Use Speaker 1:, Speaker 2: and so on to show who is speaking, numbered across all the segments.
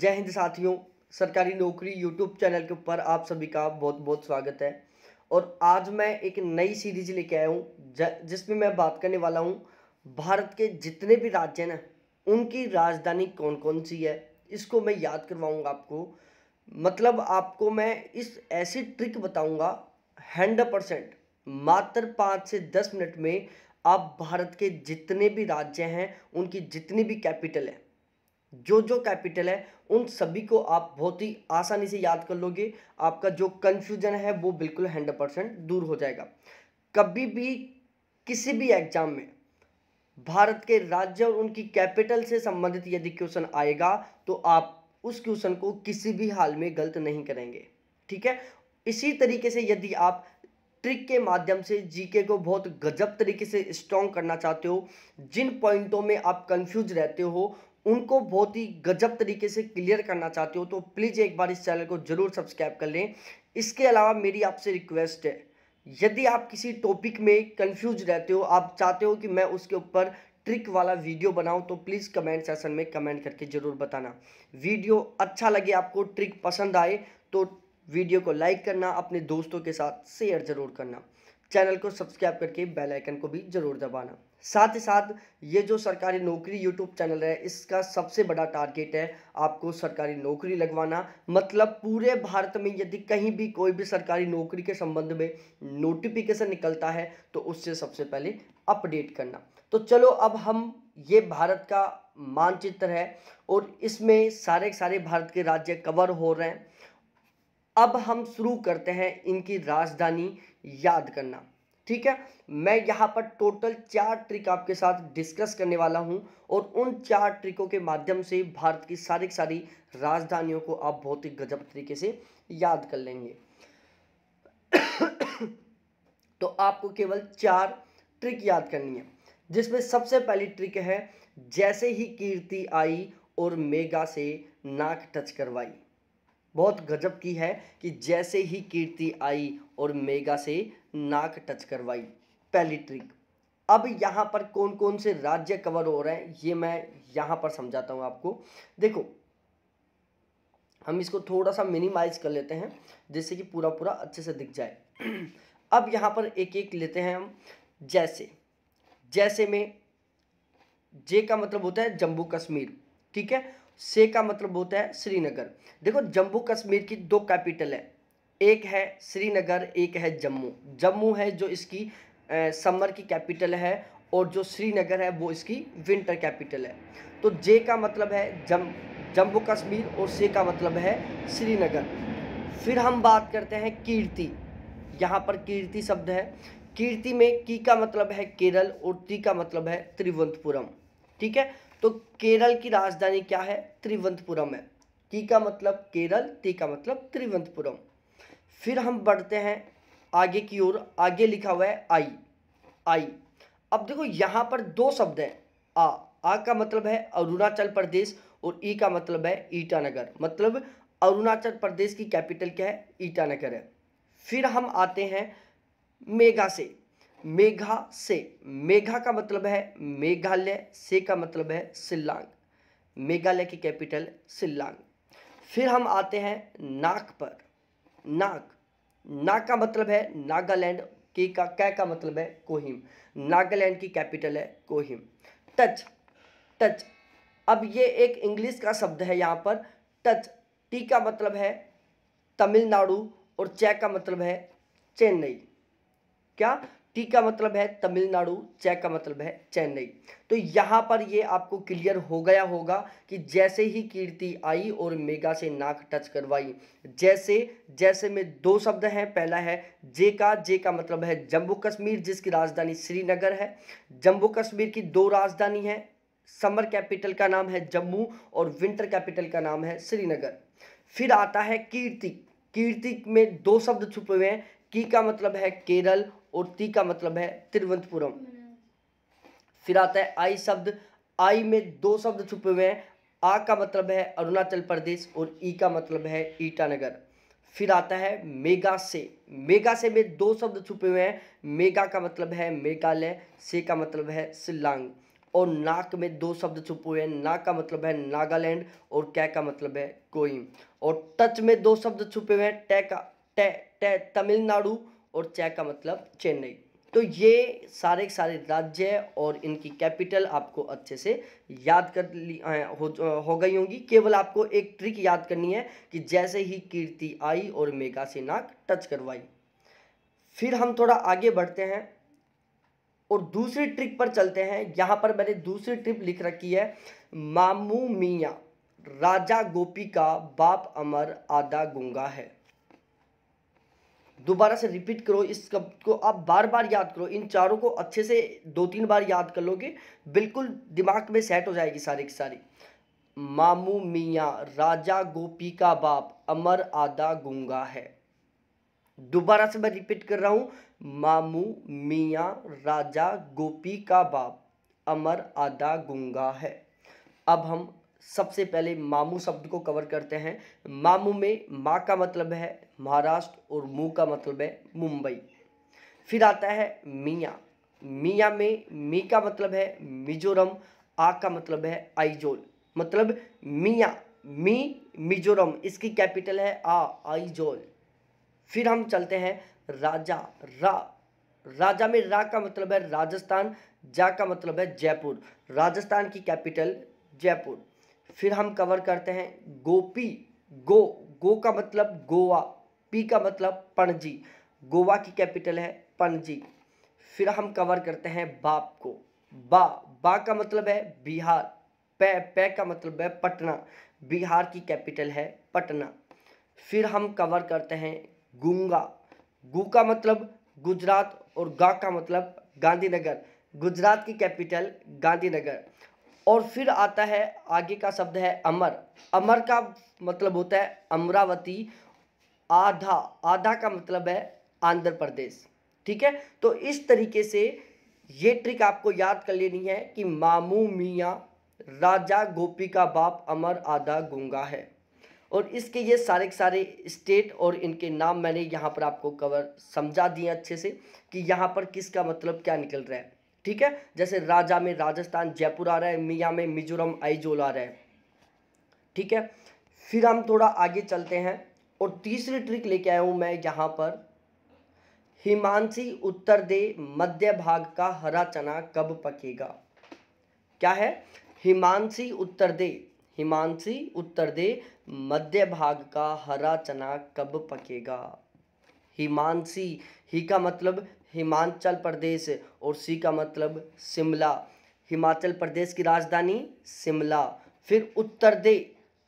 Speaker 1: जय हिंद साथियों सरकारी नौकरी यूट्यूब चैनल के ऊपर आप सभी का बहुत बहुत स्वागत है और आज मैं एक नई सीरीज लेके आया हूँ जिसमें मैं बात करने वाला हूँ भारत के जितने भी राज्य हैं उनकी राजधानी कौन कौन सी है इसको मैं याद करवाऊँगा आपको मतलब आपको मैं इस ऐसी ट्रिक बताऊँगा हंड्रेड परसेंट मात्र पाँच से दस मिनट में आप भारत के जितने भी राज्य हैं उनकी जितनी भी कैपिटल है जो जो कैपिटल है उन सभी को आप बहुत ही आसानी से याद कर लोगे आपका जो कन्फ्यूजन है वो बिल्कुल हंड्रेड परसेंट दूर हो जाएगा कभी भी किसी भी एग्जाम में भारत के राज्य और उनकी कैपिटल से संबंधित यदि क्वेश्चन आएगा तो आप उस क्वेश्चन को किसी भी हाल में गलत नहीं करेंगे ठीक है इसी तरीके से यदि आप ट्रिक के माध्यम से जीके को बहुत गजब तरीके से स्ट्रॉन्ग करना चाहते हो जिन पॉइंटों में आप कंफ्यूज रहते हो उनको बहुत ही गजब तरीके से क्लियर करना चाहते हो तो प्लीज़ एक बार इस चैनल को ज़रूर सब्सक्राइब कर लें इसके अलावा मेरी आपसे रिक्वेस्ट है यदि आप किसी टॉपिक में कंफ्यूज रहते हो आप चाहते हो कि मैं उसके ऊपर ट्रिक वाला वीडियो बनाऊं तो प्लीज़ कमेंट सेशन में कमेंट करके ज़रूर बताना वीडियो अच्छा लगे आपको ट्रिक पसंद आए तो वीडियो को लाइक करना अपने दोस्तों के साथ शेयर ज़रूर करना चैनल को सब्सक्राइब करके बेल आइकन को भी जरूर दबाना साथ ही साथ ये जो सरकारी नौकरी यूट्यूब चैनल है इसका सबसे बड़ा टारगेट है आपको सरकारी नौकरी लगवाना मतलब पूरे भारत में यदि कहीं भी कोई भी सरकारी नौकरी के संबंध में नोटिफिकेशन निकलता है तो उससे सबसे पहले अपडेट करना तो चलो अब हम ये भारत का मानचित्र है और इसमें सारे सारे भारत के राज्य कवर हो रहे हैं अब हम शुरू करते हैं इनकी राजधानी याद करना ठीक है मैं यहाँ पर टोटल चार ट्रिक आपके साथ डिस्कस करने वाला हूँ और उन चार ट्रिकों के माध्यम से भारत की सारी की सारी राजधानियों को आप बहुत ही गजब तरीके से याद कर लेंगे तो आपको केवल चार ट्रिक याद करनी है जिसमें सबसे पहली ट्रिक है जैसे ही कीर्ति आई और मेगा से नाक टच करवाई बहुत गजब की है कि जैसे ही कीर्ति आई और मेगा से नाक टच करवाई पहली ट्रिक अब यहाँ पर कौन कौन से राज्य कवर हो रहे हैं ये मैं यहाँ पर समझाता हूँ आपको देखो हम इसको थोड़ा सा मिनिमाइज कर लेते हैं जिससे कि पूरा पूरा अच्छे से दिख जाए अब यहाँ पर एक एक लेते हैं हम जैसे जैसे में जे का मतलब होता है जम्मू कश्मीर ठीक है से का मतलब होता है श्रीनगर देखो जम्मू कश्मीर की दो कैपिटल है एक है श्रीनगर एक है जम्मू जम्मू है जो इसकी समर की कैपिटल है और जो श्रीनगर है वो इसकी विंटर कैपिटल है तो जे का मतलब है जम जम्मू कश्मीर और से का मतलब है श्रीनगर फिर हम बात करते हैं कीर्ति यहाँ पर कीर्ति शब्द है कीर्ति में की का मतलब है केरल और ती का मतलब है त्रिवंतपुरम ठीक है तो केरल की राजधानी क्या है त्रिवंतपुरम है की का मतलब केरल ती का मतलब त्रिवंतपुरम फिर हम बढ़ते हैं आगे की ओर आगे लिखा हुआ है आई आई अब देखो यहाँ पर दो शब्द हैं आ आ का मतलब है अरुणाचल प्रदेश और ई का मतलब है ईटानगर मतलब अरुणाचल प्रदेश की कैपिटल क्या है ईटानगर है फिर हम आते हैं मेगा से मेघा से मेघा का मतलब है मेघालय से का मतलब है सिल्लांग मेघालय की कैपिटल सिल्लांग फिर हम आते हैं नाक पर नाक नाक का मतलब है नागालैंड के का कै का मतलब है कोहिम नागालैंड की कैपिटल है कोहिम टच टच अब ये एक इंग्लिश का शब्द है यहाँ पर टच टी का मतलब है तमिलनाडु और चै का मतलब है चेन्नई क्या टी का मतलब है तमिलनाडु चेक का मतलब है चेन्नई तो यहाँ पर ये आपको क्लियर हो गया होगा कि जैसे ही कीर्ति आई और मेगा से नाक टच करवाई जैसे जैसे में दो शब्द हैं पहला है जे का जे का मतलब है जम्मू कश्मीर जिसकी राजधानी श्रीनगर है जम्मू कश्मीर की दो राजधानी है समर कैपिटल का नाम है जम्मू और विंटर कैपिटल का नाम है श्रीनगर फिर आता है कीर्ति कीर्ति में दो शब्द छुपे हुए हैं की का मतलब है केरल और ती का मतलब है तिरुवंतपुरम फिर आता है आई शब्द आई में दो शब्द छुपे हुए हैं आ का मतलब है अरुणाचल प्रदेश और ई का मतलब है ईटानगर फिर आता है मेगा से मेगा से में दो शब्द छुपे हुए हैं मेगा का मतलब है मेघालय से का मतलब है शिलांग और नाक में दो शब्द छुपे हुए हैं नाक का मतलब है नागालैंड और कै का मतलब है कोइम और टच में दो शब्द छुपे हुए हैं टै का टै टै तमिलनाडु और चेक का मतलब चेन्नई तो ये सारे सारे राज्य और इनकी कैपिटल आपको अच्छे से याद कर ली हो, हो गई होंगी केवल आपको एक ट्रिक याद करनी है कि जैसे ही कीर्ति आई और मेगा से नाक टच करवाई फिर हम थोड़ा आगे बढ़ते हैं और दूसरी ट्रिक पर चलते हैं यहाँ पर मैंने दूसरी ट्रिप लिख रखी है मामू मियाँ राजा गोपी का बाप अमर आधा गंगा है दोबारा से रिपीट करो इस शब्द को आप बार बार याद करो इन चारों को अच्छे से दो तीन बार याद कर लोगे बिल्कुल दिमाग में सेट हो जाएगी सारी की सारी मामू मियाँ राजा गोपी का बाप अमर आदा गंगा है दोबारा से मैं रिपीट कर रहा हूँ मामू मियाँ राजा गोपी का बाप अमर आदा गंगा है अब हम सबसे पहले मामू शब्द को कवर करते हैं मामू में माँ का मतलब है महाराष्ट्र और मू का मतलब है मुंबई फिर आता है मियाँ मियाँ में मी का मतलब है मिजोरम आ का मतलब है आइजोल मतलब मियाँ मी मिजोरम इसकी कैपिटल है आ आइजोल फिर हम चलते हैं राजा रा राजा में रा का मतलब है राजस्थान जा का मतलब है जयपुर राजस्थान की कैपिटल जयपुर फिर हम कवर करते हैं गोपी गो गो का मतलब गोवा पी का मतलब पणजी गोवा की कैपिटल है पणजी फिर हम कवर करते हैं बाप को बा बा का मतलब है बिहार पे पे का मतलब है पटना बिहार की कैपिटल है पटना फिर हम कवर करते हैं गुंगा गु का मतलब गुजरात और गा का मतलब गांधीनगर गुजरात की कैपिटल गांधीनगर और फिर आता है आगे का शब्द है अमर अमर का मतलब होता है अमरावती आधा आधा का मतलब है आंध्र प्रदेश ठीक है तो इस तरीके से ये ट्रिक आपको याद कर लेनी है कि मामू मियाँ राजा गोपी का बाप अमर आधा गंगा है और इसके ये सारे के सारे स्टेट और इनके नाम मैंने यहाँ पर आपको कवर समझा दिए अच्छे से कि यहाँ पर किसका मतलब क्या निकल रहा है ठीक है जैसे राजा में राजस्थान जयपुर आ रहा है मियाँ में मिजोरम आइजोल आ रहा है ठीक है फिर हम थोड़ा आगे चलते हैं और तीसरी ट्रिक लेके आया हूँ मैं यहाँ पर हिमांशी उत्तर दे मध्य भाग का हरा चना कब पकेगा क्या है हिमांशी उत्तर दे हिमांशी उत्तर दे मध्य भाग का हरा चना कब पकेगा हिमांशी ही का मतलब हिमाचल प्रदेश और सी का मतलब शिमला हिमाचल प्रदेश की राजधानी शिमला फिर उत्तर दे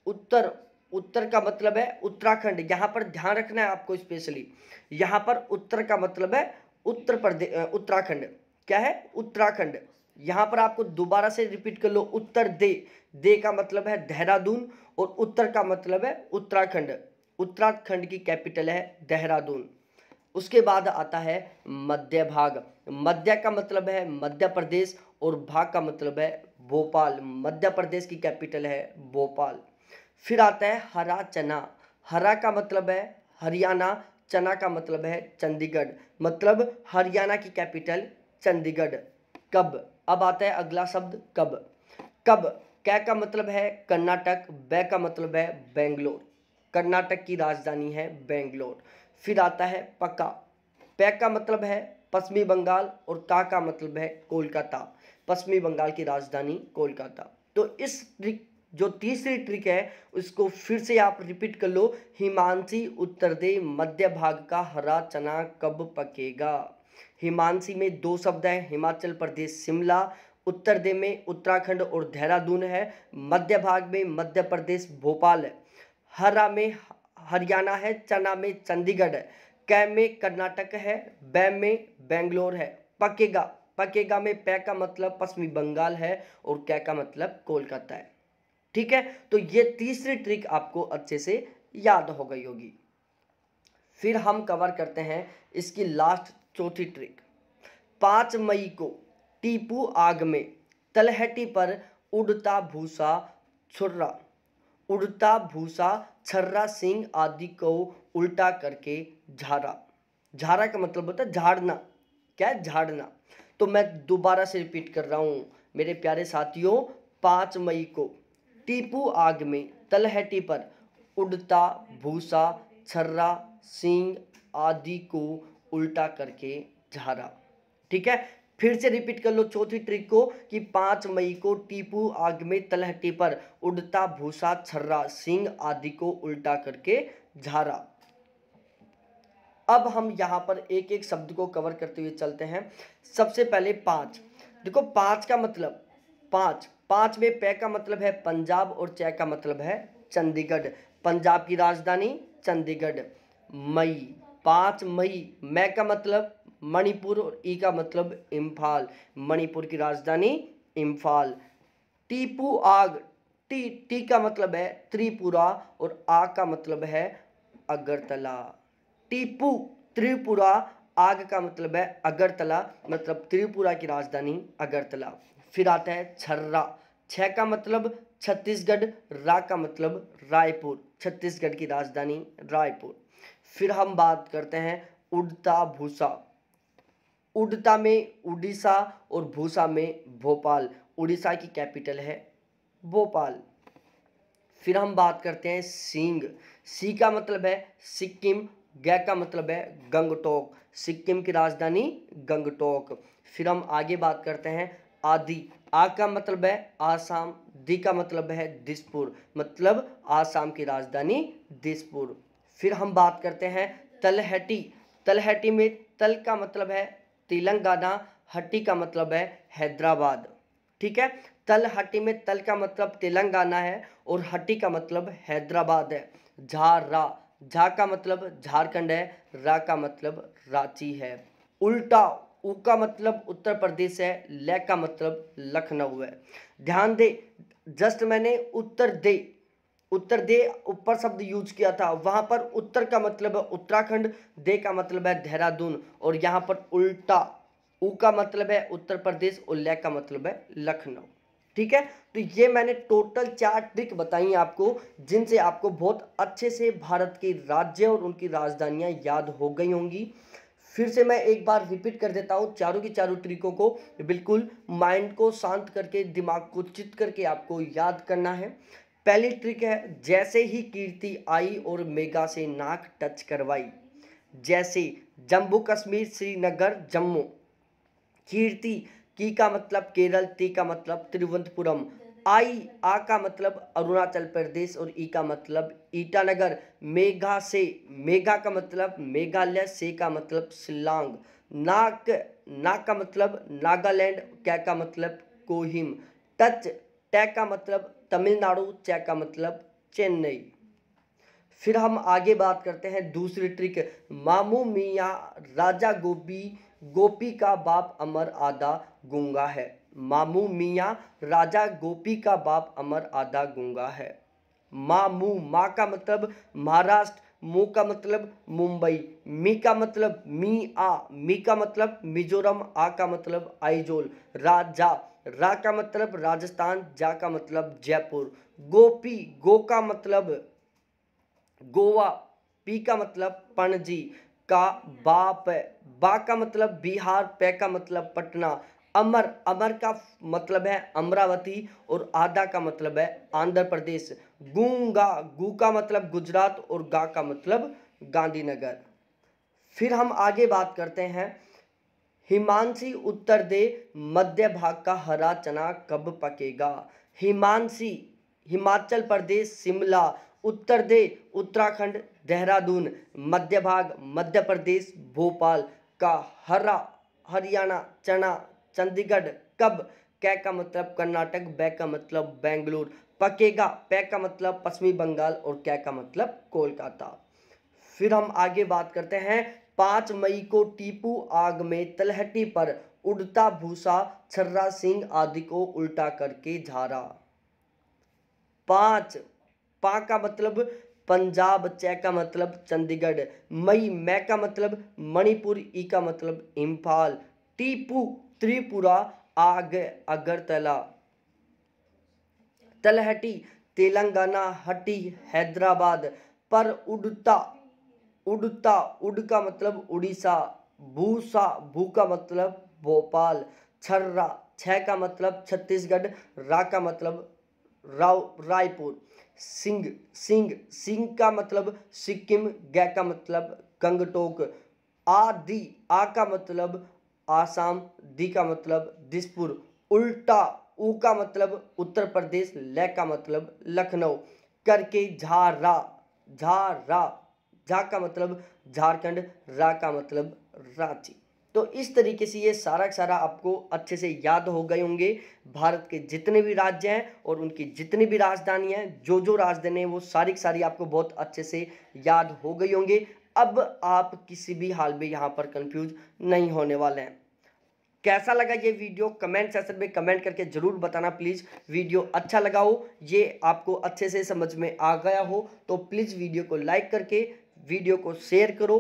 Speaker 1: उत्तर उत्तर का मतलब है उत्तराखंड यहाँ पर ध्यान रखना है आपको स्पेशली यहाँ पर उत्तर का मतलब है उत्तर प्रदेश उत्तराखंड क्या है उत्तराखंड यहाँ पर आपको दोबारा से रिपीट कर लो उत्तर दे दे का मतलब है देहरादून और उत्तर का मतलब है उत्तराखंड उत्तराखंड की कैपिटल है देहरादून उसके बाद आता है मध्य भाग मध्य का मतलब है मध्य प्रदेश और भाग का मतलब है भोपाल मध्य प्रदेश की कैपिटल है भोपाल फिर आता है हरा चना हरा का मतलब है हरियाणा चना का मतलब है चंडीगढ़ मतलब हरियाणा की कैपिटल चंडीगढ़ कब अब आता है अगला शब्द कब कब कै का मतलब है कर्नाटक बै का मतलब है बेंगलोर कर्नाटक की राजधानी है बेंगलोर फिर आता है पका पैक का मतलब है पश्चिमी बंगाल और का का मतलब है कोलकाता पश्चिमी बंगाल की राजधानी कोलकाता तो इस ट्रिक जो तीसरी ट्रिक है उसको फिर से आप रिपीट कर लो हिमांशी दे मध्य भाग का हरा चना कब पकेगा हिमांशी में दो शब्द हैं हिमाचल प्रदेश शिमला उत्तर दे में उत्तराखंड और देहरादून है मध्य भाग में मध्य प्रदेश भोपाल है हरा में हरियाणा है चना में चंडीगढ़ है कै में कर्नाटक है बै में बेंगलोर है पकेगा पकेगा में पै का मतलब पश्चिमी बंगाल है और कै का मतलब कोलकाता है ठीक है तो ये तीसरी ट्रिक आपको अच्छे से याद हो गई होगी फिर हम कवर करते हैं इसकी लास्ट चौथी ट्रिक पाँच मई को टीपू आग में तलहटी पर उड़ता भूसा छुर्रा उड़ता भूसा छर्रा सिंह आदि को उल्टा करके झाड़ा झाड़ा का मतलब होता है झाड़ना क्या है झाड़ना तो मैं दोबारा से रिपीट कर रहा हूँ मेरे प्यारे साथियों पाँच मई को टीपू आग में तलहटी पर उड़ता भूसा छर्रा सिंह आदि को उल्टा करके झाड़ा ठीक है फिर से रिपीट कर लो चौथी ट्रिक को कि पाँच मई को टीपू आग में तलहटी पर उड़ता भूसा छर्रा सिंह आदि को उल्टा करके झारा अब हम यहाँ पर एक एक शब्द को कवर करते हुए चलते हैं सबसे पहले पाँच देखो पाँच का मतलब पाँच पाँच में पै का मतलब है पंजाब और चै का मतलब है चंडीगढ़ पंजाब की राजधानी चंडीगढ़ मई पाँच मई मै का मतलब मणिपुर और ई का मतलब इम्फाल मणिपुर की राजधानी इम्फाल टीपू आग टी टी का मतलब है त्रिपुरा और आग का मतलब है अगरतला टीपू त्रिपुरा आग का मतलब है अगरतला मतलब त्रिपुरा की राजधानी अगरतला फिर आता है छर्रा छः का मतलब छत्तीसगढ़ रा का मतलब रायपुर छत्तीसगढ़ की राजधानी रायपुर फिर हम बात करते हैं उड़ता भूसा उड़ता में उड़ीसा और भूसा में भोपाल उड़ीसा की कैपिटल है भोपाल फिर हम बात करते हैं सिंग सी का मतलब है सिक्किम गै का मतलब है गंगटोक सिक्किम की राजधानी गंगटोक फिर हम आगे बात करते हैं आदि आ का मतलब है आसाम दी का मतलब है दिसपुर मतलब आसाम की राजधानी दिसपुर फिर हम बात करते हैं तलहटी तलहटी में तल का मतलब है तेलंगाना हट्टी का मतलब है हैदराबाद ठीक है तल हट्टी में तल का मतलब तेलंगाना है और हट्टी का मतलब हैदराबाद है रा झा का मतलब झारखंड है रा का मतलब रांची है उल्टा ऊ का मतलब उत्तर प्रदेश है ले का मतलब लखनऊ है ध्यान दे जस्ट मैंने उत्तर दे उत्तर दे ऊपर शब्द यूज किया था वहां पर उत्तर का मतलब है उत्तराखंड दे का मतलब है देहरादून और यहां पर उल्टा उ का मतलब है उत्तर प्रदेश और लय का मतलब है लखनऊ ठीक है तो ये मैंने टोटल चार ट्रिक बताई आपको जिनसे आपको बहुत अच्छे से भारत के राज्य और उनकी राजधानियां याद हो गई होंगी फिर से मैं एक बार रिपीट कर देता हूँ चारों की चारों ट्रिकों को बिल्कुल माइंड को शांत करके दिमाग को चित करके आपको याद करना है पहली ट्रिक है जैसे ही कीर्ति आई और मेगा से नाक टच करवाई जैसे जम्मू कश्मीर श्रीनगर जम्मू कीर्ति की का मतलब केरल ती का मतलब तिरुवनंतपुरम आई आ का मतलब अरुणाचल प्रदेश और ई का मतलब ईटानगर मेघा से मेघा का मतलब मेघालय से का मतलब शिलांग नाक नाक का मतलब नागालैंड क्या का मतलब कोहिम टच टै का मतलब तमिलनाडु चै का मतलब चेन्नई फिर हम आगे बात करते हैं दूसरी ट्रिक मामू मिया राजा गोपी गोपी का बाप अमर आदा गूंगा है मामू मिया राजा गोपी का बाप अमर आदा गूंगा है मामू माँ का मतलब महाराष्ट्र मू का मतलब मुंबई मी का मतलब मी आ मी का मतलब मिजोरम आ का मतलब आइजोल राजा रा का मतलब राजस्थान जा का मतलब जयपुर गोपी गो का मतलब गोवा पी का मतलब पणजी का बाप बा का मतलब बिहार पे का मतलब पटना अमर अमर का मतलब है अमरावती और आधा का मतलब है आंध्र प्रदेश गूंगा गू का मतलब गुजरात और गा का मतलब गांधीनगर फिर हम आगे बात करते हैं हिमांशी उत्तर दे मध्य भाग का हरा चना कब पकेगा हिमांशी हिमाचल प्रदेश शिमला उत्तर दे उत्तराखंड देहरादून मध्य भाग मध्य प्रदेश भोपाल का हरा हरियाणा चना चंडीगढ़ कब कै का मतलब कर्नाटक बै का मतलब बेंगलुरु पकेगा पै का मतलब पश्चिमी बंगाल और कै का मतलब कोलकाता फिर हम आगे बात करते हैं पाँच मई को टीपू आग में तलहटी पर उड़ता भूसा छर्रा सिंह आदि को उल्टा करके झारा पाँच पा का मतलब पंजाब चै का मतलब चंडीगढ़ मई मै का मतलब मणिपुर ई का मतलब इम्फाल टीपू त्रिपुरा आग अगरतला तलहटी तेलंगाना हटी हैदराबाद पर उड़ता उड़ता उड़ का मतलब उड़ीसा भूसा भू का मतलब भोपाल छर्रा छ का मतलब छत्तीसगढ़ रा का मतलब राव रायपुर सिंह सिंह सिंह का मतलब सिक्किम ग का मतलब गंगटोक दी आ का मतलब आसाम दी का मतलब दिसपुर उल्टा ऊ का मतलब उत्तर प्रदेश ल का मतलब लखनऊ करके झारा झारा झा का मतलब झारखंड रा का मतलब रांची तो इस तरीके से ये सारा सारा आपको अच्छे से याद हो गए होंगे भारत के जितने भी राज्य हैं और उनकी जितनी भी राजधानी हैं जो जो राजधानी है वो सारी की सारी आपको बहुत अच्छे से याद हो गई होंगे अब आप किसी भी हाल में यहाँ पर कंफ्यूज नहीं होने वाले हैं कैसा लगा ये वीडियो कमेंट सेक्शन में कमेंट करके ज़रूर बताना प्लीज़ वीडियो अच्छा लगा हो ये आपको अच्छे से समझ में आ गया हो तो प्लीज़ वीडियो को लाइक करके वीडियो को शेयर करो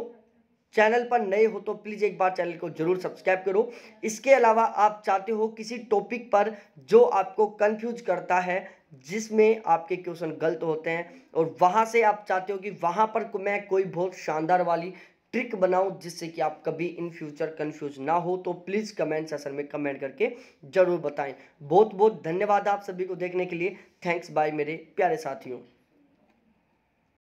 Speaker 1: चैनल पर नए हो तो प्लीज़ एक बार चैनल को जरूर सब्सक्राइब करो इसके अलावा आप चाहते हो किसी टॉपिक पर जो आपको कंफ्यूज करता है जिसमें आपके क्वेश्चन गलत होते हैं और वहाँ से आप चाहते हो कि वहाँ पर मैं कोई बहुत शानदार वाली ट्रिक बनाऊं जिससे कि आप कभी इन फ्यूचर कंफ्यूज ना हो तो प्लीज़ कमेंट सेशन में कमेंट करके ज़रूर बताएं बहुत बहुत धन्यवाद आप सभी को देखने के लिए थैंक्स बाय मेरे प्यारे साथियों